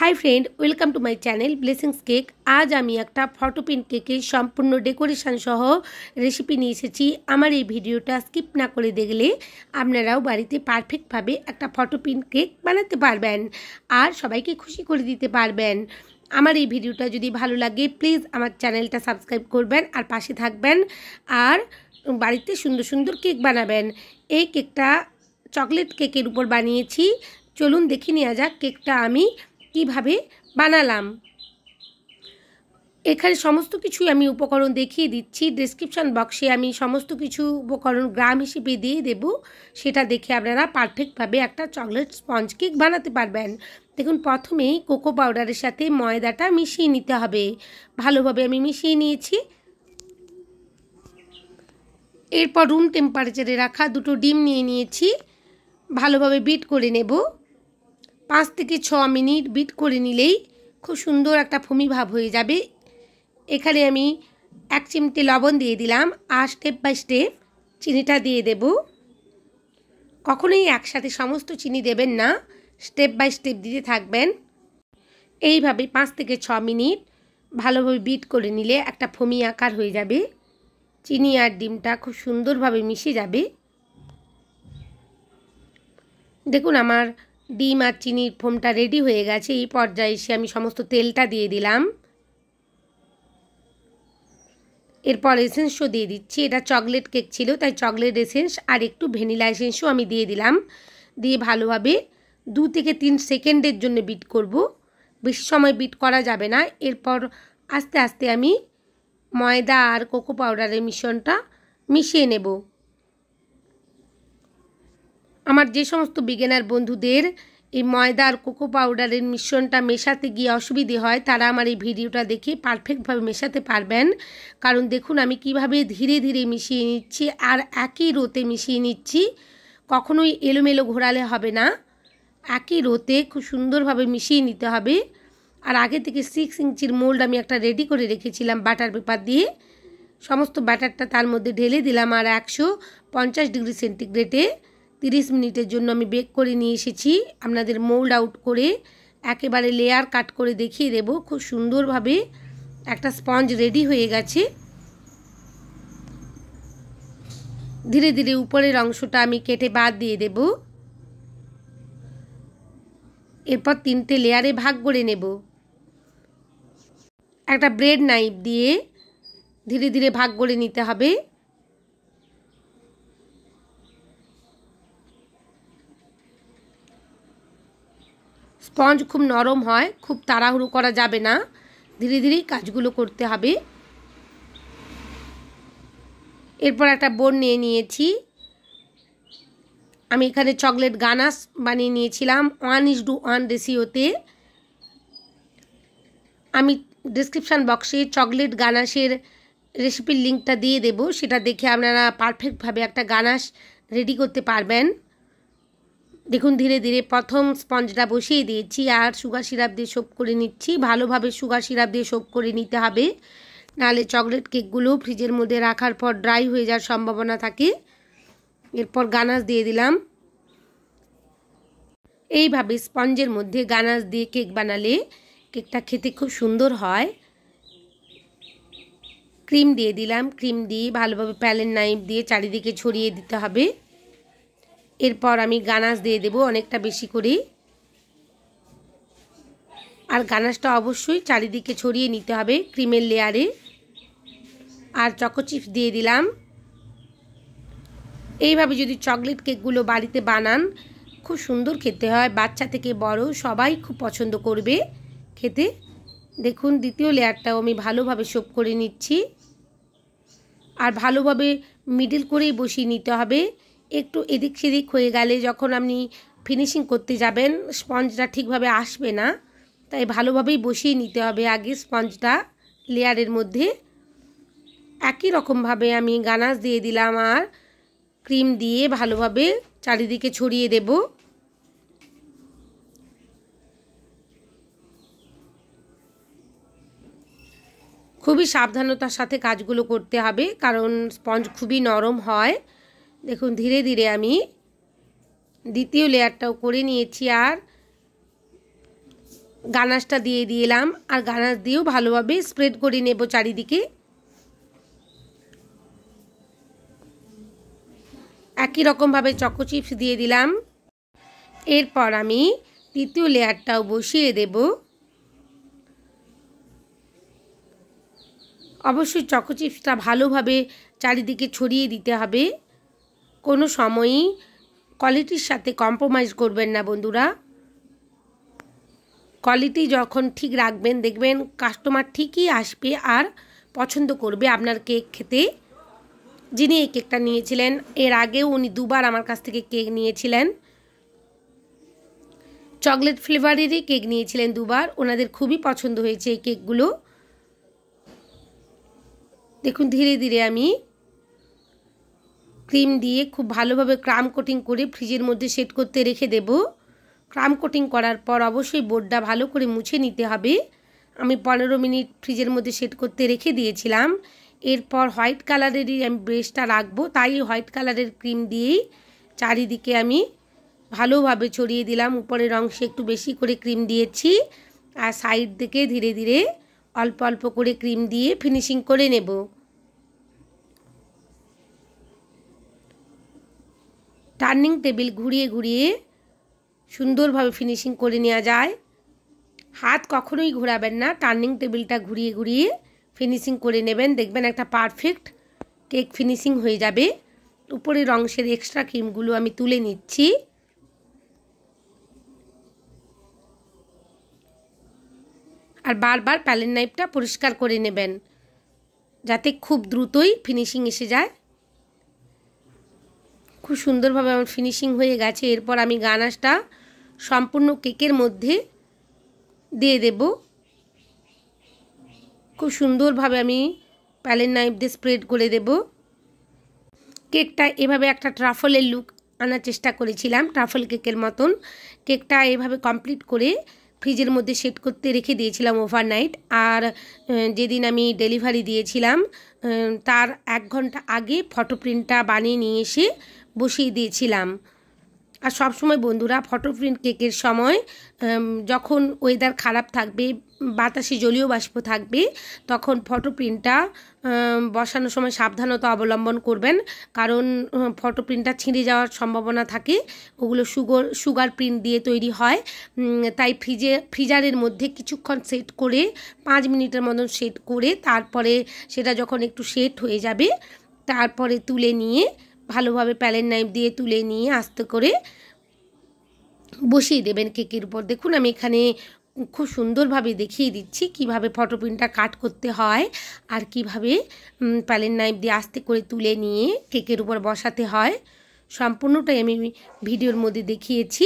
high friend welcome to my channel blessings cake আজ আমি একটা ফটো প্রিন্ট কেকের সম্পূর্ণ ডেকোরেশন সহ রেসিপি নিয়ে এসেছি আমার এই ভিডিওটা স্কিপ না করে দেখলে আপনারাও বাড়িতে পারফেক্টভাবে একটা ফটো প্রিন্ট কেক বানাতে পারবেন আর সবাইকে খুশি করে দিতে পারবেন আমার এই ভিডিওটা যদি ভালো লাগে প্লিজ আমার চ্যানেলটা সাবস্ক্রাইব করবেন আর পাশে থাকবেন আর বাড়িতে সুন্দর সুন্দর কেক বানাবেন এই কেকটা চকলেট কেকের উপর বানিয়েছি চলুন দেখে নেওয়া যাক কেকটা আমি কিভাবে বানালাম এখানে সমস্ত কিছুই আমি উপকরণ দেখিয়ে দিচ্ছি ডিসক্রিপশান বক্সে আমি সমস্ত কিছু উপকরণ গ্রাম হিসেবে দিয়ে দেব সেটা দেখে আপনারা পারফেক্টভাবে একটা চকলেট স্পঞ্জ কেক বানাতে পারবেন দেখুন প্রথমেই কোকো পাউডারের সাথে ময়দাটা মিশিয়ে নিতে হবে ভালোভাবে আমি মিশিয়ে নিয়েছি এরপর রুম টেম্পারেচারে রাখা দুটো ডিম নিয়ে নিয়েছি ভালোভাবে বিট করে নেবো পাঁচ থেকে ছ মিনিট বিট করে নিলেই খুব সুন্দর একটা ফমি ভাব হয়ে যাবে এখানে আমি এক চিমটে লবণ দিয়ে দিলাম আর স্টেপ বাই স্টেপ চিনিটা দিয়ে দেব কখনোই একসাথে সমস্ত চিনি দেবেন না স্টেপ বাই স্টেপ দিতে থাকবেন এইভাবে পাঁচ থেকে ছ মিনিট ভালোভাবে বিট করে নিলে একটা ফমি আকার হয়ে যাবে চিনি আর ডিমটা খুব সুন্দরভাবে মিশে যাবে দেখুন আমার ডিম আর চিনির ফোমটা রেডি হয়ে গেছে এই পর্যায়ে এসে আমি সমস্ত তেলটা দিয়ে দিলাম এরপর এসেন্সও দিয়ে দিচ্ছি এটা চকলেট কেক ছিল তাই চকলেট এসেন্স আর একটু ভ্যানিলা এসেন্সও আমি দিয়ে দিলাম দিয়ে ভালোভাবে দু থেকে তিন সেকেন্ডের জন্য বিট করব বেশি সময় বিট করা যাবে না এরপর আস্তে আস্তে আমি ময়দা আর কোকো পাউডারের মিশ্রণটা মিশিয়ে নেব আমার যে সমস্ত বিজ্ঞানার বন্ধুদের এই ময়দা আর কোকো পাউডারের মিশ্রণটা মেশাতে গিয়ে অসুবিধে হয় তারা আমার এই ভিডিওটা দেখে পারফেক্টভাবে মেশাতে পারবেন কারণ দেখুন আমি কিভাবে ধীরে ধীরে মিশিয়ে নিচ্ছি আর একই রোতে মিশিয়ে নিচ্ছি কখনোই এলোমেলো ঘোরালে হবে না একই রোতে খুব সুন্দরভাবে মিশিয়ে নিতে হবে আর আগে থেকে সিক্স ইঞ্চির মোল্ড আমি একটা রেডি করে রেখেছিলাম বাটার পেপার দিয়ে সমস্ত ব্যাটারটা তার মধ্যে ঢেলে দিলাম আর একশো পঞ্চাশ ডিগ্রি সেন্টিগ্রেডে তিরিশ মিনিটের জন্য আমি বেক করে নিয়ে এসেছি আপনাদের মোল্ড আউট করে একেবারে লেয়ার কাট করে দেখিয়ে দেব খুব সুন্দরভাবে একটা স্পঞ্জ রেডি হয়ে গেছে ধীরে ধীরে উপরের অংশটা আমি কেটে বাদ দিয়ে দেব এরপর তিনটে লেয়ারে ভাগ করে নেব একটা ব্রেড নাইফ দিয়ে ধীরে ধীরে ভাগ করে নিতে হবে স্পঞ্জ খুব নরম হয় খুব তাড়াহুড়ো করা যাবে না ধীরে ধীরেই কাজগুলো করতে হবে এরপর একটা বোর্ড নিয়ে নিয়েছি আমি এখানে চকলেট গানাস বানিয়ে নিয়েছিলাম ওয়ান ইস ডু ওয়ান রেসিওতে আমি ডিসক্রিপশান বক্সে চকলেট গানাসের রেসিপির লিঙ্কটা দিয়ে দেব সেটা দেখে আপনারা পারফেক্টভাবে একটা গানাস রেডি করতে পারবেন দেখুন ধীরে ধীরে প্রথম স্পঞ্জটা বসিয়ে দিয়েছি আর সুগার সিরাপ দিয়ে সোপ করে নিচ্ছি ভালোভাবে সুগার সিরাপ দিয়ে সোপ করে নিতে হবে নাহলে চকলেট কেকগুলো ফ্রিজের মধ্যে রাখার পর ড্রাই হয়ে যাওয়ার সম্ভাবনা থাকে এরপর গানাস দিয়ে দিলাম এইভাবে স্পঞ্জের মধ্যে গানাস দিয়ে কেক বানালে কেকটা খেতে খুব সুন্দর হয় ক্রিম দিয়ে দিলাম ক্রিম দিয়ে ভালোভাবে প্যালেন নাইফ দিয়ে চারিদিকে ছড়িয়ে দিতে হবে এরপর আমি গানাস দিয়ে দেব অনেকটা বেশি করে আর গানাসটা অবশ্যই চারিদিকে ছড়িয়ে নিতে হবে ক্রিমের লেয়ারে আর চকো চিপস দিয়ে দিলাম এইভাবে যদি চকলেট কেকগুলো বাড়িতে বানান খুব সুন্দর খেতে হয় বাচ্চা থেকে বড় সবাই খুব পছন্দ করবে খেতে দেখুন দ্বিতীয় লেয়ারটাও আমি ভালোভাবে শোপ করে নিচ্ছি আর ভালোভাবে মিডিল করেই বসিয়ে নিতে হবে একটু এদিক সেদিক হয়ে গেলে যখন আপনি ফিনিশিং করতে যাবেন স্পঞ্জটা ঠিকভাবে আসবে না তাই ভালোভাবেই বসিয়ে নিতে হবে আগে স্পঞ্জটা লেয়ারের মধ্যে একই রকমভাবে আমি গানাস দিয়ে দিলাম আর ক্রিম দিয়ে ভালোভাবে চারিদিকে ছড়িয়ে দেব খুবই সাবধানতার সাথে কাজগুলো করতে হবে কারণ স্পঞ্জ খুবই নরম হয় দেখুন ধীরে ধীরে আমি দ্বিতীয় লেয়ারটাও করে নিয়েছি আর গানাসটা দিয়ে দিলাম আর গানাশ দিয়েও ভালোভাবে স্প্রেড করে নেব চারিদিকে একই রকমভাবে চকো চিপস দিয়ে দিলাম এরপর আমি তৃতীয় লেয়ারটাও বসিয়ে দেব অবশ্যই চকো চিপসটা ভালোভাবে চারিদিকে ছড়িয়ে দিতে হবে কোনো সময়ই কোয়ালিটির সাথে কম্প্রোমাইজ করবেন না বন্ধুরা কোয়ালিটি যখন ঠিক রাখবেন দেখবেন কাস্টমার ঠিকই আসবে আর পছন্দ করবে আপনার কেক খেতে যিনি এই কেকটা নিয়েছিলেন এর আগেও উনি দুবার আমার কাছ থেকে কেক নিয়েছিলেন চকলেট ফ্লেভারেরই কেক নিয়েছিলেন দুবার ওনাদের খুবই পছন্দ হয়েছে এই কেকগুলো দেখুন ধীরে ধীরে আমি ক্রিম দিয়ে খুব ভালোভাবে ক্রাম কোটিং করে ফ্রিজের মধ্যে সেট করতে রেখে দেব ক্রাম কোটিং করার পর অবশ্যই বোর্ডটা ভালো করে মুছে নিতে হবে আমি পনেরো মিনিট ফ্রিজের মধ্যে সেট করতে রেখে দিয়েছিলাম এরপর হোয়াইট কালারেরই আমি ব্রেশটা রাখবো তাই হোয়াইট কালারের ক্রিম দিয়েই চারিদিকে আমি ভালোভাবে ছড়িয়ে দিলাম উপরের অংশে একটু বেশি করে ক্রিম দিয়েছি আর সাইড থেকে ধীরে ধীরে অল্প অল্প করে ক্রিম দিয়ে ফিনিশিং করে নেব টার্নিং টেবিল ঘুরিয়ে ঘুরিয়ে সুন্দরভাবে ফিনিশিং করে নেওয়া যায় হাত কখনোই ঘোরাবেন না টার্নিং টেবিলটা ঘুরিয়ে ঘুরিয়ে ফিনিশিং করে নেবেন দেখবেন একটা পারফেক্ট কেক ফিনিশিং হয়ে যাবে উপরের অংশের এক্সট্রা ক্রিমগুলো আমি তুলে নিচ্ছি আর বারবার প্যালেন নাইফটা পরিষ্কার করে নেবেন যাতে খুব দ্রুতই ফিনিশিং এসে যায় খুব সুন্দরভাবে আমার ফিনিশিং হয়ে গেছে এরপর আমি গানাশটা সম্পূর্ণ কেকের মধ্যে দিয়ে দেব খুব সুন্দরভাবে আমি প্যালেন নাইফ দিয়ে স্প্রেড করে দেব কেকটা এভাবে একটা ট্রাফলের লুক আনার চেষ্টা করেছিলাম ট্রাফল কেকের মতন কেকটা এভাবে কমপ্লিট করে ফ্রিজের মধ্যে সেট করতে রেখে দিয়েছিলাম ওভারনাইট আর যেদিন আমি ডেলিভারি দিয়েছিলাম তার এক ঘন্টা আগে ফটো প্রিন্টটা বানিয়ে নিয়ে এসে বসিয়ে দিয়েছিলাম আর সব সময় বন্ধুরা ফটো প্রিন্ট কেকের সময় যখন ওয়েদার খারাপ থাকবে বাতাসে জলীয় বাষ্প থাকবে তখন ফটো প্রিন্টটা বসানোর সময় সাবধানতা অবলম্বন করবেন কারণ ফটো প্রিন্টটা ছিঁড়ে যাওয়ার সম্ভাবনা থাকে ওগুলো সুগার সুগার প্রিন্ট দিয়ে তৈরি হয় তাই ফ্রিজে ফ্রিজারের মধ্যে কিছুক্ষণ সেট করে পাঁচ মিনিটের মতন সেট করে তারপরে সেটা যখন একটু সেট হয়ে যাবে তারপরে তুলে নিয়ে ভালোভাবে প্যালেন নাইফ দিয়ে তুলে নিয়ে আস্তে করে বসিয়ে দেবেন কেকের উপর দেখুন আমি এখানে খুব সুন্দরভাবে দেখিয়ে দিচ্ছি কিভাবে প্রিন্টটা কাট করতে হয় আর কিভাবে প্যালেন নাইফ দিয়ে আস্তে করে তুলে নিয়ে কেকের উপর বসাতে হয় সম্পূর্ণটাই আমি ভিডিওর মধ্যে দেখিয়েছি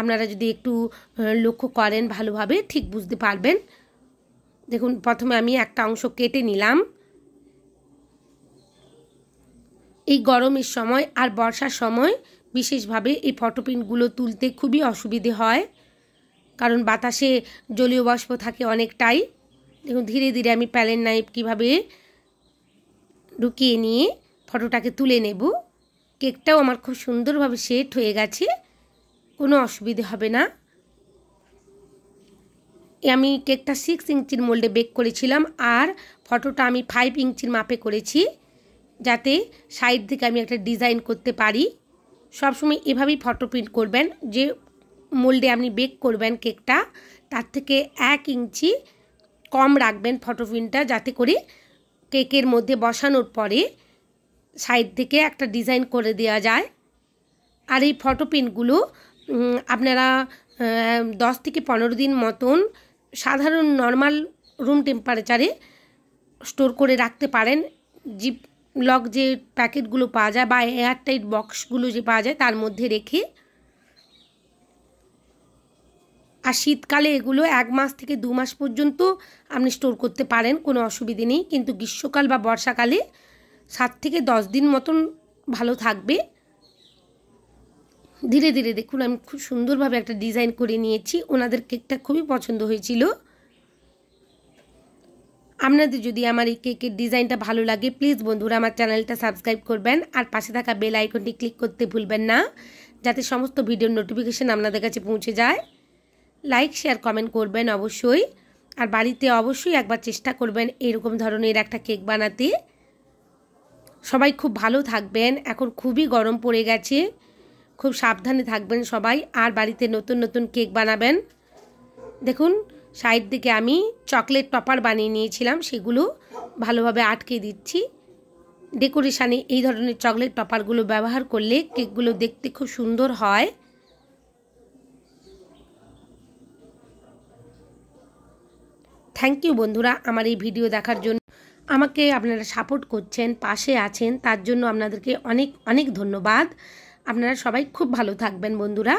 আপনারা যদি একটু লক্ষ্য করেন ভালোভাবে ঠিক বুঝতে পারবেন দেখুন প্রথমে আমি একটা অংশ কেটে নিলাম এই গরমের সময় আর বর্ষার সময় বিশেষভাবে এই ফটোপ্রিন্টগুলো তুলতে খুবই অসুবিধে হয় কারণ বাতাসে জলীয় বাষ্প থাকে অনেকটাই দেখুন ধীরে ধীরে আমি প্যালেন নাইপ কীভাবে ঢুকিয়ে নিয়ে ফটোটাকে তুলে নেব কেকটাও আমার খুব সুন্দরভাবে সেট হয়ে গেছে কোনো অসুবিধে হবে না আমি কেকটা সিক্স ইঞ্চির মোল্ডে বেক করেছিলাম আর ফটোটা আমি ফাইভ ইঞ্চির মাপে করেছি যাতে সাইড থেকে আমি একটা ডিজাইন করতে পারি সবসময় এভাবেই ফটো প্রিন্ট করবেন যে মোল্ডে আপনি বেক করবেন কেকটা তার থেকে এক ইঞ্চি কম রাখবেন ফটো প্রিন্টটা যাতে করে কেকের মধ্যে বসানোর পরে সাইড থেকে একটা ডিজাইন করে দেওয়া যায় আর এই ফটো প্রিন্টগুলো আপনারা দশ থেকে পনেরো দিন মতন সাধারণ নর্মাল রুম টেম্পারেচারে স্টোর করে রাখতে পারেন জিপ লক যে প্যাকেটগুলো পাওয়া যায় বা এয়ারটাইট বক্সগুলো যে পাওয়া যায় তার মধ্যে রেখে আর শীতকালে এগুলো এক মাস থেকে দু মাস পর্যন্ত আপনি স্টোর করতে পারেন কোনো অসুবিধে নেই কিন্তু গ্রীষ্মকাল বা বর্ষাকালে সাত থেকে দশ দিন মতন ভালো থাকবে ধীরে ধীরে দেখুন আমি খুব সুন্দরভাবে একটা ডিজাইন করে নিয়েছি ওনাদের কেকটা খুবই পছন্দ হয়েছিল আপনাদের যদি আমার এই কেকের ডিজাইনটা ভালো লাগে প্লিজ বন্ধুরা আমার চ্যানেলটা সাবস্ক্রাইব করবেন আর পাশে থাকা বেল আইকনটি ক্লিক করতে ভুলবেন না যাতে সমস্ত ভিডিওর নোটিফিকেশান আপনাদের কাছে পৌঁছে যায় লাইক শেয়ার কমেন্ট করবেন অবশ্যই আর বাড়িতে অবশ্যই একবার চেষ্টা করবেন এরকম ধরনের একটা কেক বানাতে সবাই খুব ভালো থাকবেন এখন খুবই গরম পড়ে গেছে খুব সাবধানে থাকবেন সবাই আর বাড়িতে নতুন নতুন কেক বানাবেন দেখুন সাইড থেকে আমি চকলেট টপার বানিয়ে নিয়েছিলাম সেগুলো ভালোভাবে আটকে দিচ্ছি ডেকোরেশানে এই ধরনের চকলেট টপারগুলো ব্যবহার করলে কেকগুলো দেখতে খুব সুন্দর হয় থ্যাংক ইউ বন্ধুরা আমার এই ভিডিও দেখার জন্য আমাকে আপনারা সাপোর্ট করছেন পাশে আছেন তার জন্য আপনাদেরকে অনেক অনেক ধন্যবাদ আপনারা সবাই খুব ভালো থাকবেন বন্ধুরা